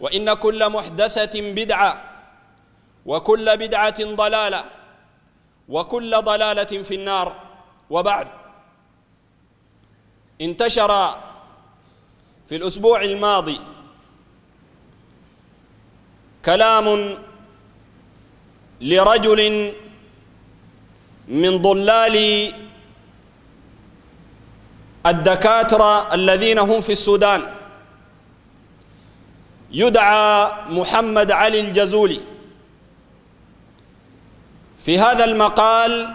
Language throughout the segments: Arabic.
وإن كل محدثة بدعة وكل بدعة ضلالة وكل ضلالة في النار وبعد انتشر في الأسبوع الماضي كلام لرجل من ضلال الدكاترة الذين هم في السودان يدعى محمد علي الجزولي في هذا المقال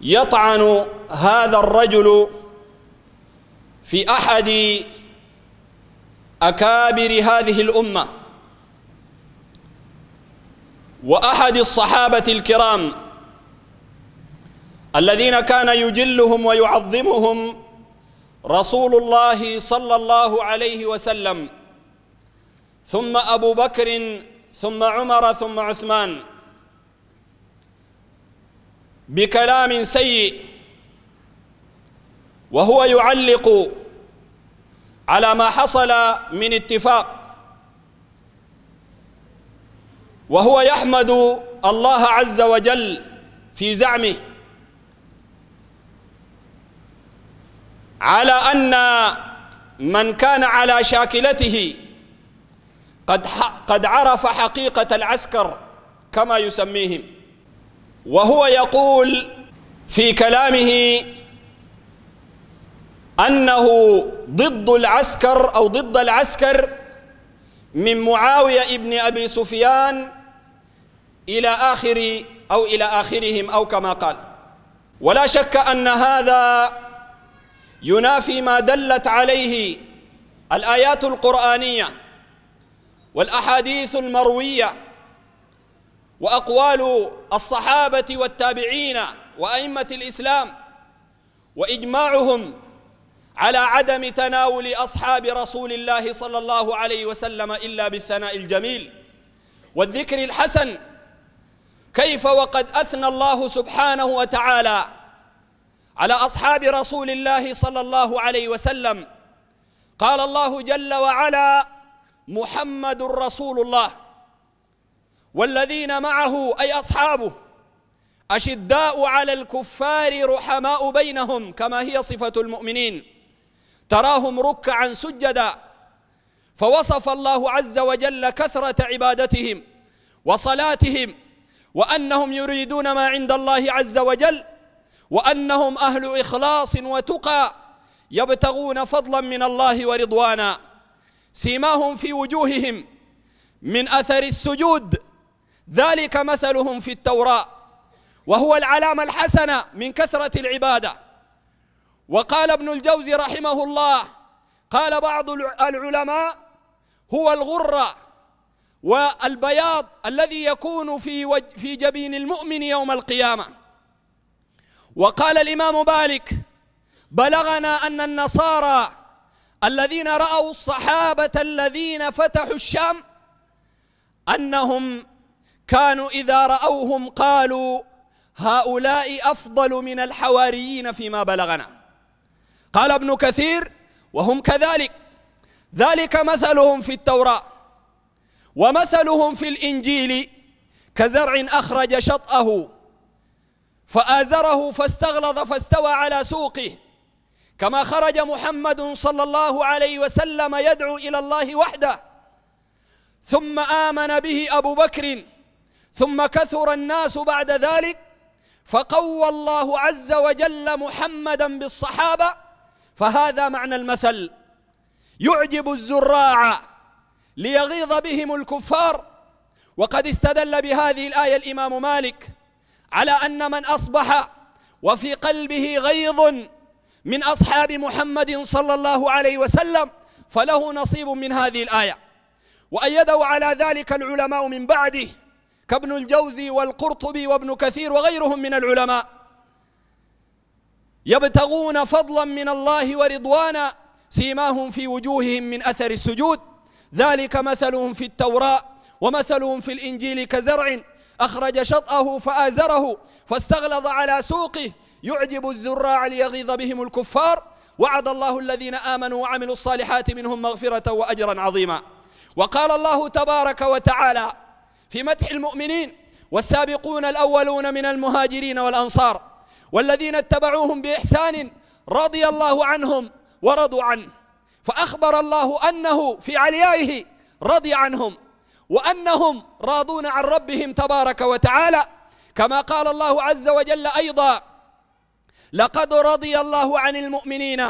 يطعن هذا الرجل في احد اكابر هذه الامه واحد الصحابه الكرام الذين كان يجلهم ويعظمهم رسول الله صلى الله عليه وسلم ثم أبو بكر ثم عمر ثم عثمان بكلام سيء وهو يعلق على ما حصل من اتفاق وهو يحمد الله عز وجل في زعمه على أن من كان على شاكلته قد قد عرف حقيقة العسكر كما يسميهم وهو يقول في كلامه أنه ضد العسكر أو ضد العسكر من معاوية ابن أبي سفيان إلى آخر أو إلى آخرهم أو كما قال ولا شك أن هذا ينافي ما دلت عليه الآيات القرآنية والاحاديث المرويه واقوال الصحابه والتابعين وائمه الاسلام واجماعهم على عدم تناول اصحاب رسول الله صلى الله عليه وسلم الا بالثناء الجميل والذكر الحسن كيف وقد اثنى الله سبحانه وتعالى على اصحاب رسول الله صلى الله عليه وسلم قال الله جل وعلا محمد رسول الله والذين معه أي أصحابه أشداء على الكفار رحماء بينهم كما هي صفة المؤمنين تراهم ركعا سجدا فوصف الله عز وجل كثرة عبادتهم وصلاتهم وأنهم يريدون ما عند الله عز وجل وأنهم أهل إخلاص وتقى يبتغون فضلا من الله ورضوانا سيماهم في وجوههم من أثر السجود ذلك مثلهم في التوراة وهو العلامة الحسنة من كثرة العبادة وقال ابن الجوزي رحمه الله قال بعض العلماء هو الغرة والبياض الذي يكون في في جبين المؤمن يوم القيامة وقال الإمام مالك بلغنا أن النصارى الذين رأوا الصحابة الذين فتحوا الشام أنهم كانوا إذا رأوهم قالوا هؤلاء أفضل من الحواريين فيما بلغنا قال ابن كثير وهم كذلك ذلك مثلهم في التوراة ومثلهم في الإنجيل كزرع أخرج شطأه فآزره فاستغلظ فاستوى على سوقه كما خرج محمد صلى الله عليه وسلم يدعو إلى الله وحده ثم آمن به أبو بكر ثم كثر الناس بعد ذلك فقوى الله عز وجل محمدا بالصحابة فهذا معنى المثل يعجب الزراع ليغيظ بهم الكفار وقد استدل بهذه الآية الإمام مالك على أن من أصبح وفي قلبه غيظ من أصحاب محمد صلى الله عليه وسلم فله نصيب من هذه الآية وأيده على ذلك العلماء من بعده كابن الجوزي والقرطبي وابن كثير وغيرهم من العلماء يبتغون فضلا من الله ورضوانا سيماهم في وجوههم من أثر السجود ذلك مثلهم في التوراة ومثلهم في الإنجيل كزرع أخرج شطأه فآزره فاستغلظ على سوقه يعجب الزراع ليغيظ بهم الكفار وعد الله الذين آمنوا وعملوا الصالحات منهم مغفرة وأجرا عظيما وقال الله تبارك وتعالى في مدح المؤمنين والسابقون الأولون من المهاجرين والأنصار والذين اتبعوهم بإحسان رضي الله عنهم ورضوا عنه فأخبر الله أنه في عليائه رضي عنهم وأنهم راضون عن ربهم تبارك وتعالى كما قال الله عز وجل أيضا لقد رضي الله عن المؤمنين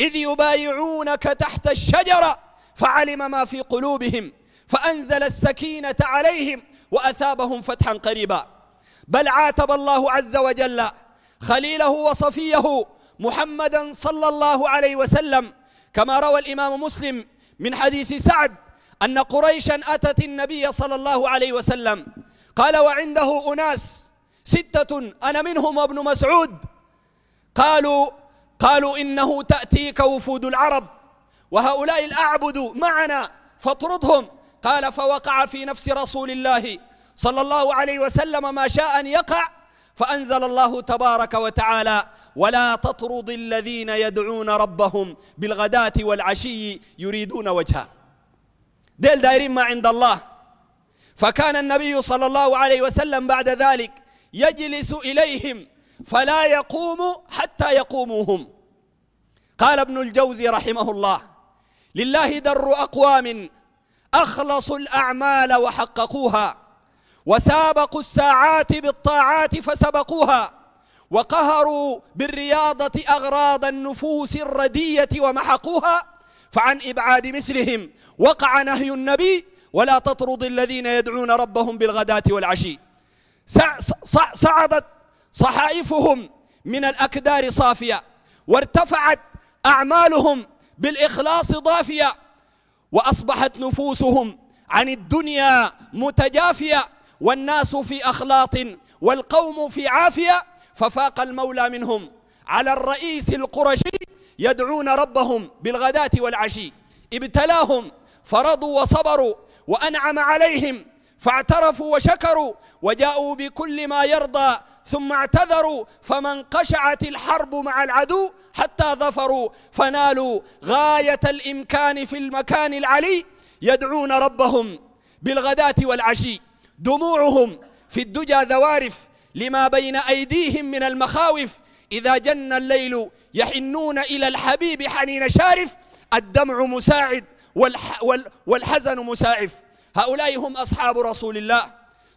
إذ يبايعونك تحت الشجرة فعلم ما في قلوبهم فأنزل السكينة عليهم وأثابهم فتحا قريبا بل عاتب الله عز وجل خليله وصفيه محمدا صلى الله عليه وسلم كما روى الإمام مسلم من حديث سعد أن قريشا أتت النبي صلى الله عليه وسلم قال وعنده أناس ستة أنا منهم وابن مسعود قالوا قالوا إنه تأتيك وفود العرب وهؤلاء الأعبد معنا فاطردهم قال فوقع في نفس رسول الله صلى الله عليه وسلم ما شاء أن يقع فأنزل الله تبارك وتعالى ولا تطرد الذين يدعون ربهم بالغداة والعشي يريدون وجهه ديل دايرين ما عند الله فكان النبي صلى الله عليه وسلم بعد ذلك يجلس إليهم فلا يقوم حتى يقوموا هم قال ابن الجوزي رحمه الله لله در أقوام أخلصوا الأعمال وحققوها وسابقوا الساعات بالطاعات فسبقوها وقهروا بالرياضة أغراض النفوس الردية ومحقوها فعن إبعاد مثلهم وقع نهي النبي ولا تطرد الذين يدعون ربهم بالغداة والعشي صعدت صحائفهم من الأكدار صافية وارتفعت أعمالهم بالإخلاص ضافية وأصبحت نفوسهم عن الدنيا متجافية والناس في أخلاط والقوم في عافية ففاق المولى منهم على الرئيس القرشي يدعون ربهم بالغداة والعشي ابتلاهم فرضوا وصبروا وأنعم عليهم فاعترفوا وشكروا وجاءوا بكل ما يرضى ثم اعتذروا فمن قشعت الحرب مع العدو حتى ظفروا فنالوا غاية الإمكان في المكان العلي يدعون ربهم بالغداة والعشي دموعهم في الدجى ذوارف لما بين أيديهم من المخاوف إذا جن الليل يحنون إلى الحبيب حنين شارف الدمع مساعد والحزن مساعف هؤلاء هم أصحاب رسول الله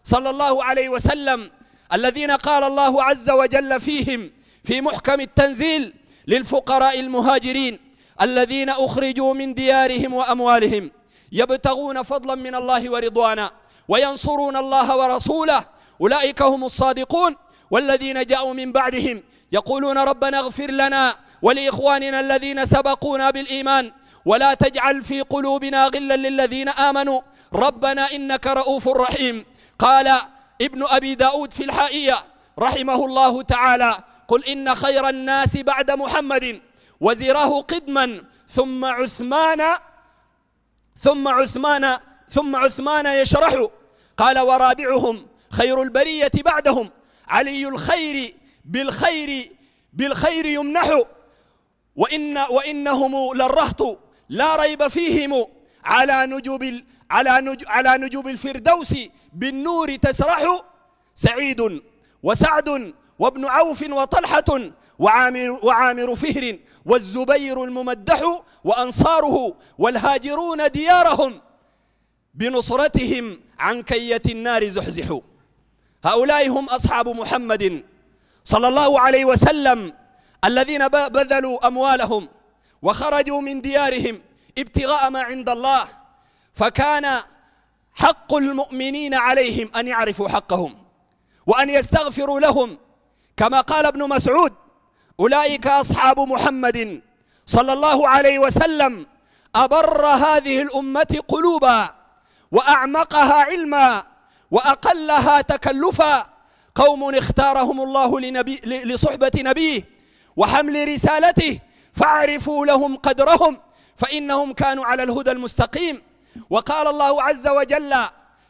صلى الله عليه وسلم الذين قال الله عز وجل فيهم في محكم التنزيل للفقراء المهاجرين الذين أخرجوا من ديارهم وأموالهم يبتغون فضلا من الله ورضوانا وينصرون الله ورسوله أولئك هم الصادقون والذين جاءوا من بعدهم يقولون ربنا اغفر لنا ولإخواننا الذين سبقونا بالإيمان ولا تجعل في قلوبنا غلا للذين آمنوا ربنا إنك رؤوف رحيم قال ابن أبي داود في الحائية رحمه الله تعالى قل إن خير الناس بعد محمد وزيره قدما ثم عثمان ثم عثمان ثم عثمان يشرح قال ورابعهم خير البرية بعدهم علي الخير بالخير بالخير يمنح وإن وإنهم للرهط لا ريب فيهم على نجوب على على نجوب الفردوس بالنور تسرح سعيد وسعد وابن عوف وطلحة وعامر, وعامر فهر والزبير الممدح وأنصاره والهاجرون ديارهم بنصرتهم عن كية النار زحزحوا هؤلاء هم أصحاب محمد صلى الله عليه وسلم الذين بذلوا أموالهم وخرجوا من ديارهم ابتغاء ما عند الله فكان حق المؤمنين عليهم أن يعرفوا حقهم وأن يستغفروا لهم كما قال ابن مسعود أولئك أصحاب محمد صلى الله عليه وسلم أبر هذه الأمة قلوبا وأعمقها علما وأقلها تكلفا قوم اختارهم الله لنبي لصحبة نبيه وحمل رسالته فعرفوا لهم قدرهم فإنهم كانوا على الهدى المستقيم وقال الله عز وجل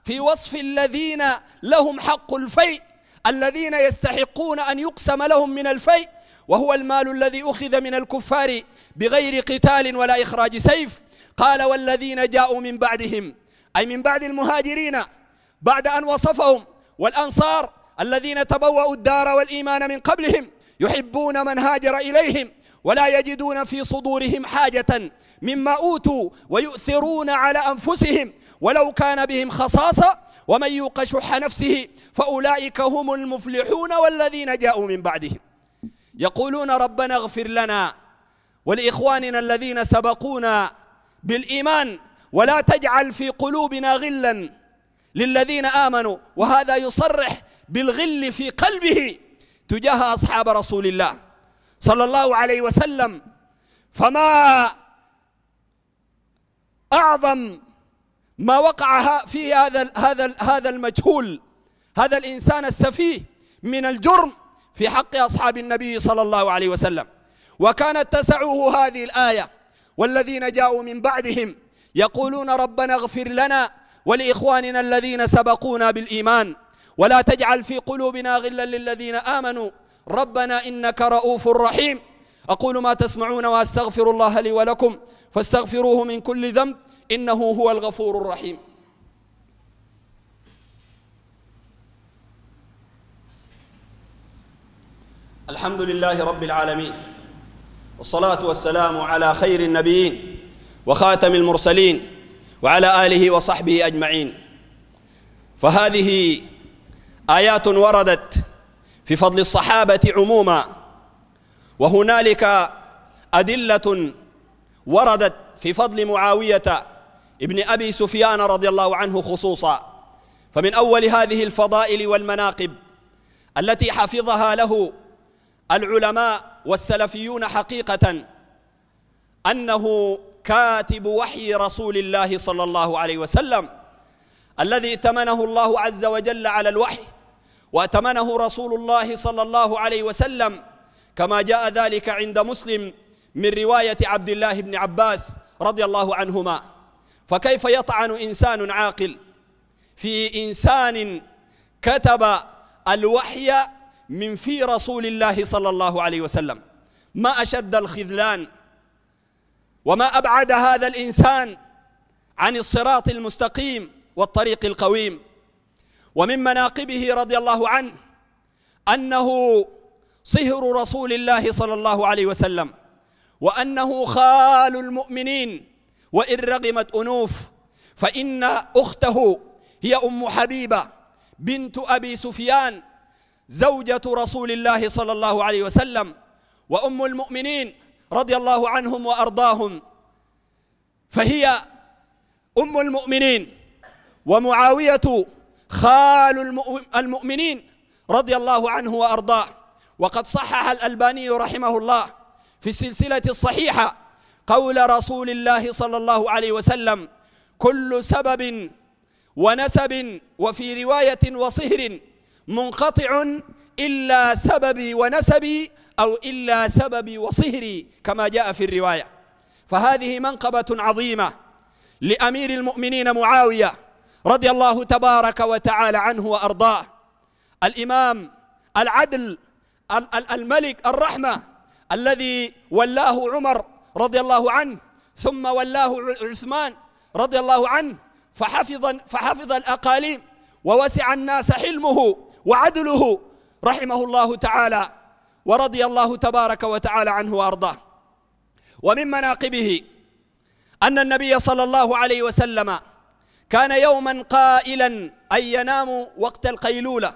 في وصف الذين لهم حق الفيء الذين يستحقون أن يقسم لهم من الفيء وهو المال الذي أخذ من الكفار بغير قتال ولا إخراج سيف قال والذين جاءوا من بعدهم أي من بعد المهاجرين بعد أن وصفهم والأنصار الذين تبوأوا الدار والإيمان من قبلهم يحبون من هاجر إليهم ولا يجدون في صدورهم حاجة مما أوتوا ويؤثرون على أنفسهم ولو كان بهم خصاصة ومن يوق شح نفسه فأولئك هم المفلحون والذين جاءوا من بعدهم يقولون ربنا اغفر لنا ولإخواننا الذين سبقونا بالإيمان ولا تجعل في قلوبنا غلا للذين آمنوا وهذا يصرح بالغل في قلبه تجاه أصحاب رسول الله صلى الله عليه وسلم فما أعظم ما وقع في هذا هذا هذا المجهول هذا الإنسان السفيه من الجرم في حق أصحاب النبي صلى الله عليه وسلم وكانت تسعه هذه الآية والذين جاءوا من بعدهم يقولون ربنا اغفر لنا ولإخواننا الذين سبقونا بالإيمان ولا تجعل في قلوبنا غلا للذين آمنوا ربنا إنك رؤوف رحيم أقول ما تسمعون وأستغفر الله لي ولكم فاستغفروه من كل ذنب إنه هو الغفور الرحيم الحمد لله رب العالمين والصلاة والسلام على خير النبيين وخاتم المرسلين وعلى آله وصحبه أجمعين فهذه آيات وردت في فضل الصحابة عموما وهنالك أدلة وردت في فضل معاوية ابن أبي سفيان رضي الله عنه خصوصا فمن أول هذه الفضائل والمناقب التي حفظها له العلماء والسلفيون حقيقة أنه كاتب وحي رسول الله صلى الله عليه وسلم الذي ائتمنه الله عز وجل على الوحي وأتمنه رسول الله صلى الله عليه وسلم كما جاء ذلك عند مسلم من رواية عبد الله بن عباس رضي الله عنهما فكيف يطعن إنسان عاقل في إنسان كتب الوحي من في رسول الله صلى الله عليه وسلم ما أشد الخذلان وما أبعد هذا الإنسان عن الصراط المستقيم والطريق القويم ومن مناقبه رضي الله عنه أنه صهر رسول الله صلى الله عليه وسلم وأنه خال المؤمنين وإن رغمت أنوف فإن أخته هي أم حبيبة بنت أبي سفيان زوجة رسول الله صلى الله عليه وسلم وأم المؤمنين رضي الله عنهم وأرضاهم فهي أم المؤمنين ومعاوية خال المؤمنين رضي الله عنه وأرضاه وقد صحح الألباني رحمه الله في السلسلة الصحيحة قول رسول الله صلى الله عليه وسلم كل سبب ونسب وفي رواية وصهر منقطع إلا سببي ونسبي أو إلا سببي وصهري كما جاء في الرواية فهذه منقبة عظيمة لأمير المؤمنين معاوية رضي الله تبارك وتعالى عنه وارضاه الامام العدل الملك الرحمه الذي ولاه عمر رضي الله عنه ثم ولاه عثمان رضي الله عنه فحفظ فحفظ الاقاليم ووسع الناس حلمه وعدله رحمه الله تعالى ورضي الله تبارك وتعالى عنه وارضاه ومن مناقبه ان النبي صلى الله عليه وسلم كان يوما قائلا أي ينام وقت القيلولة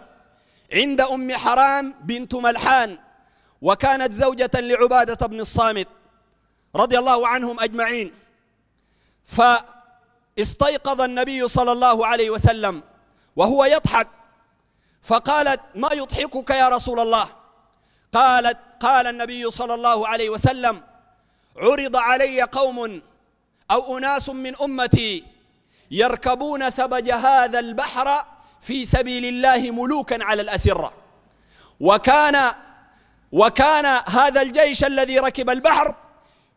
عند أم حرام بنت ملحان وكانت زوجة لعبادة بن الصامت رضي الله عنهم أجمعين فاستيقظ النبي صلى الله عليه وسلم وهو يضحك فقالت ما يضحكك يا رسول الله قالت قال النبي صلى الله عليه وسلم عرض علي قوم أو أناس من أمتي يركبون ثبج هذا البحر في سبيل الله ملوكا على الأسرة وكان وكان هذا الجيش الذي ركب البحر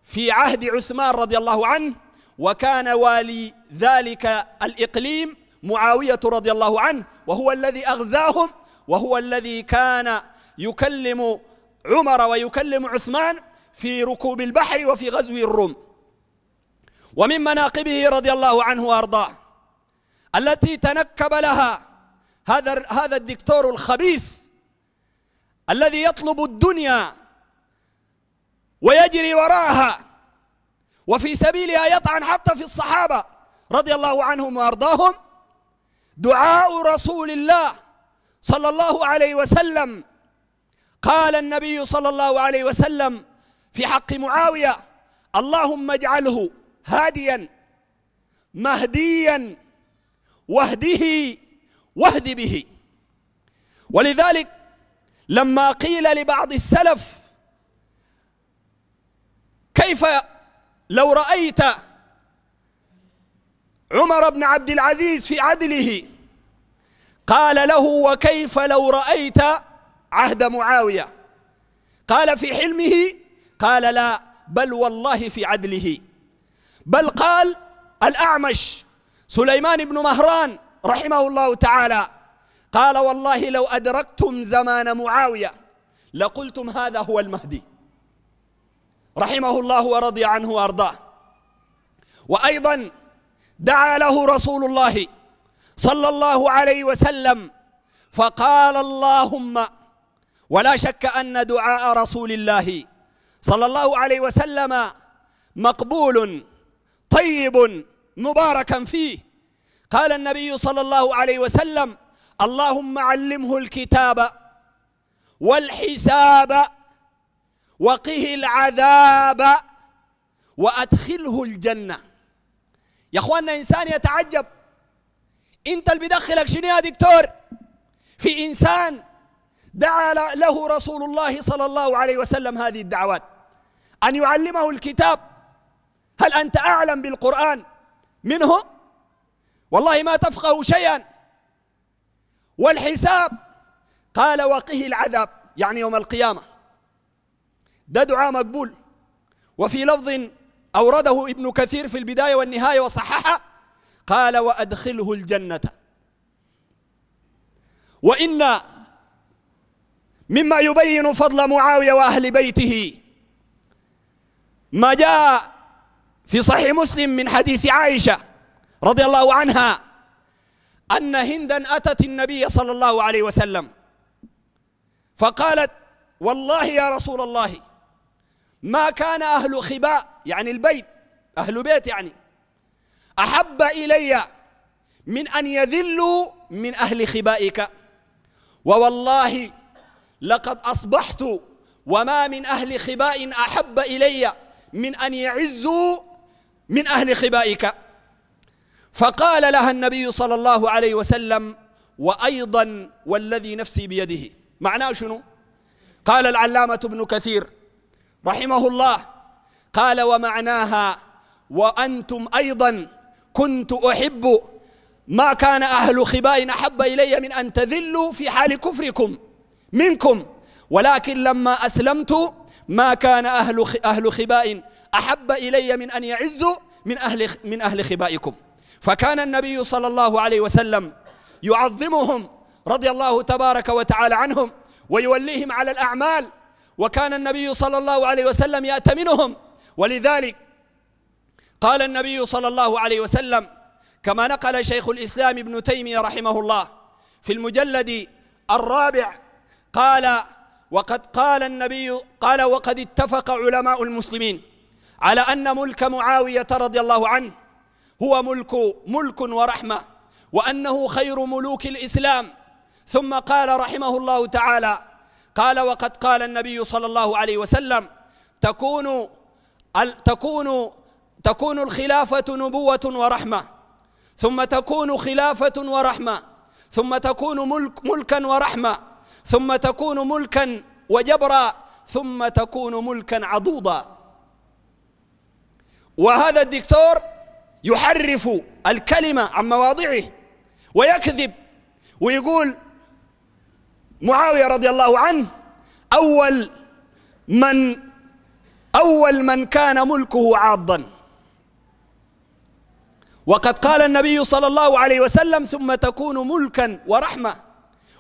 في عهد عثمان رضي الله عنه وكان والي ذلك الإقليم معاوية رضي الله عنه وهو الذي أغزاهم وهو الذي كان يكلم عمر ويكلم عثمان في ركوب البحر وفي غزو الروم ومن مناقبه رضي الله عنه وارضاه التي تنكب لها هذا هذا الدكتور الخبيث الذي يطلب الدنيا ويجري وراها وفي سبيلها يطعن حتى في الصحابه رضي الله عنهم وارضاهم دعاء رسول الله صلى الله عليه وسلم قال النبي صلى الله عليه وسلم في حق معاويه اللهم اجعله هاديا مهديا واهده واهد به ولذلك لما قيل لبعض السلف كيف لو رأيت عمر بن عبد العزيز في عدله قال له وكيف لو رأيت عهد معاوية قال في حلمه قال لا بل والله في عدله بل قال الأعمش سليمان بن مهران رحمه الله تعالى قال والله لو أدركتم زمان معاوية لقلتم هذا هو المهدي رحمه الله ورضي عنه وأرضاه وأيضا دعا له رسول الله صلى الله عليه وسلم فقال اللهم ولا شك أن دعاء رسول الله صلى الله عليه وسلم مقبول طيب مباركا فيه قال النبي صلى الله عليه وسلم اللهم علمه الكتاب والحساب وقه العذاب وأدخله الجنة يا أخواننا إنسان يتعجب أنت اللي بدخلك شنو يا دكتور في إنسان دعا له رسول الله صلى الله عليه وسلم هذه الدعوات أن يعلمه الكتاب هل أنت أعلم بالقرآن منه والله ما تفقه شيئا والحساب قال وقه العذاب يعني يوم القيامة ده دعاء مقبول وفي لفظ أورده ابن كثير في البداية والنهاية وصححه قال وأدخله الجنة وإن مما يبين فضل معاوية وأهل بيته ما جاء في صحيح مسلم من حديث عائشة رضي الله عنها أن هندا أتت النبي صلى الله عليه وسلم فقالت والله يا رسول الله ما كان أهل خباء يعني البيت أهل بيت يعني أحب إلي من أن يذلوا من أهل خبائك ووالله لقد أصبحت وما من أهل خباء أحب إلي من أن يعزوا من أهل خبائك فقال لها النبي صلى الله عليه وسلم وأيضا والذي نفسي بيده معناه شنو قال العلامة ابن كثير رحمه الله قال ومعناها وأنتم أيضا كنت أحب ما كان أهل خباء أحب إلي من أن تذلوا في حال كفركم منكم ولكن لما أسلمت ما كان أهل أهل خباء أحب إلي من أن يعزوا من أهل, من أهل خبائكم فكان النبي صلى الله عليه وسلم يعظمهم رضي الله تبارك وتعالى عنهم ويوليهم على الأعمال وكان النبي صلى الله عليه وسلم يأتمنهم ولذلك قال النبي صلى الله عليه وسلم كما نقل شيخ الإسلام ابن تيمية رحمه الله في المجلد الرابع قال وقد قال النبي قال وقد اتفق علماء المسلمين على أن ملك معاوية رضي الله عنه هو ملك ملك ورحمة وأنه خير ملوك الإسلام ثم قال رحمه الله تعالى قال وقد قال النبي صلى الله عليه وسلم تكون تكون تكون الخلافة نبوة ورحمة ثم تكون خلافة ورحمة ثم تكون ملك ملكا ورحمة ثم تكون ملكا وجبرا ثم تكون ملكا عضوضا وهذا الدكتور يحرف الكلمة عن مواضعه ويكذب ويقول معاوية رضي الله عنه أول من أول من كان ملكه عاضا وقد قال النبي صلى الله عليه وسلم ثم تكون ملكا ورحمة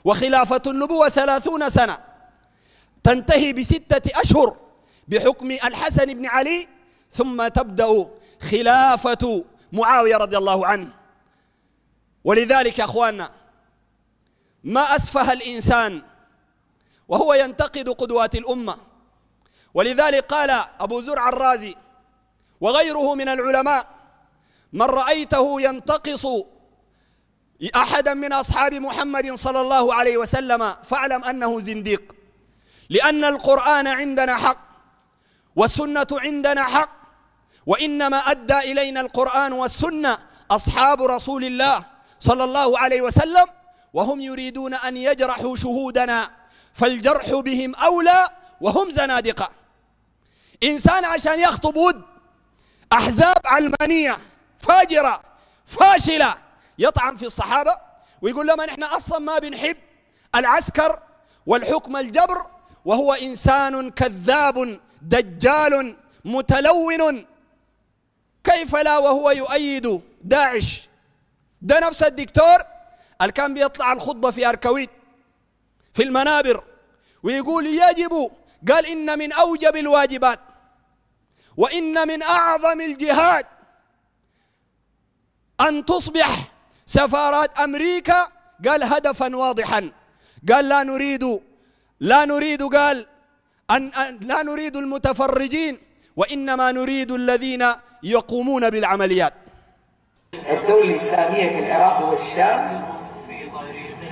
وخلافة النبوة ثلاثون سنة تنتهي بستة أشهر بحكم الحسن بن علي ثم تبدأ خلافة معاوية رضي الله عنه ولذلك يا أخواننا ما أسفه الإنسان وهو ينتقد قدوات الأمة ولذلك قال أبو زرع الرازي وغيره من العلماء من رأيته ينتقص أحدا من أصحاب محمد صلى الله عليه وسلم فاعلم أنه زنديق لأن القرآن عندنا حق والسنة عندنا حق وإنما أدى إلينا القرآن والسنة أصحاب رسول الله صلى الله عليه وسلم وهم يريدون أن يجرحوا شهودنا فالجرح بهم أولى وهم زنادقة إنسان عشان يخطب ود أحزاب علمانية فاجرة فاشلة يطعن في الصحابة ويقول لهم نحن أصلا ما بنحب العسكر والحكم الجبر وهو إنسان كذاب دجال متلون كيف لا وهو يؤيد داعش ده نفس الدكتور اللي كان بيطلع الخطبة في أركويت في المنابر ويقول يجب قال إن من أوجب الواجبات وإن من أعظم الجهاد أن تصبح سفارات أمريكا قال هدفا واضحا قال لا نريد لا نريد قال أن, أن لا نريد المتفرجين وإنما نريد الذين يقومون بالعمليات الدولة الإسلامية في العراق والشام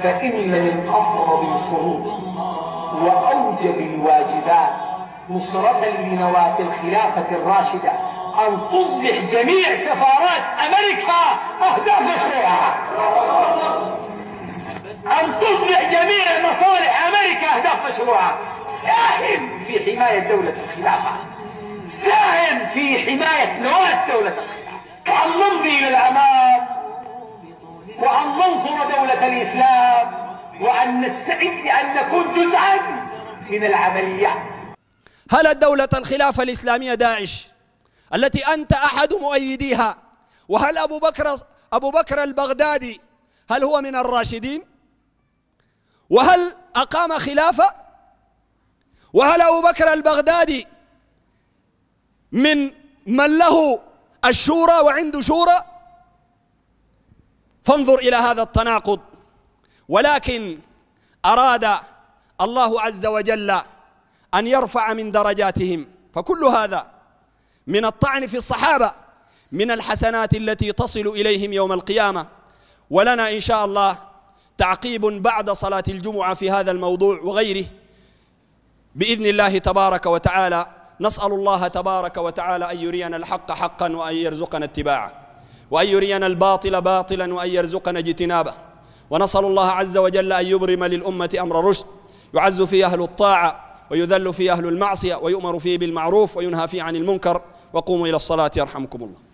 فإن من أفرض الفروض وأوجب الواجبات نصرة لنواة الخلافة الراشدة أن تصبح جميع سفارات أمريكا أهداف مشروعها أن تصبح جميع مصالح أمريكا أهداف مشروعها ساهم في حماية دولة الخلافة ساهم في حماية نواة دولتك وأن نمضي للأمام وأن ننصر دولة الإسلام وأن نستعد لأن نكون جزءا من العمليات هل الدولة الخلافة الإسلامية داعش التي أنت أحد مؤيديها وهل أبو بكر أبو بكر البغدادي هل هو من الراشدين وهل أقام خلافة وهل أبو بكر البغدادي من من له الشورى وعنده شورى فانظر إلى هذا التناقض ولكن أراد الله عز وجل أن يرفع من درجاتهم فكل هذا من الطعن في الصحابة من الحسنات التي تصل إليهم يوم القيامة ولنا إن شاء الله تعقيب بعد صلاة الجمعة في هذا الموضوع وغيره بإذن الله تبارك وتعالى نسأل الله تبارك وتعالى أن يرينا الحق حقا وأن يرزقنا اتباعه وأن يرينا الباطل باطلا وأن يرزقنا اجتنابه ونسأل الله عز وجل أن يبرم للأمة أمر رشد يعز فيه أهل الطاعة ويذل فيه أهل المعصية ويؤمر فيه بالمعروف وينهى فيه عن المنكر وقوموا إلى الصلاة يرحمكم الله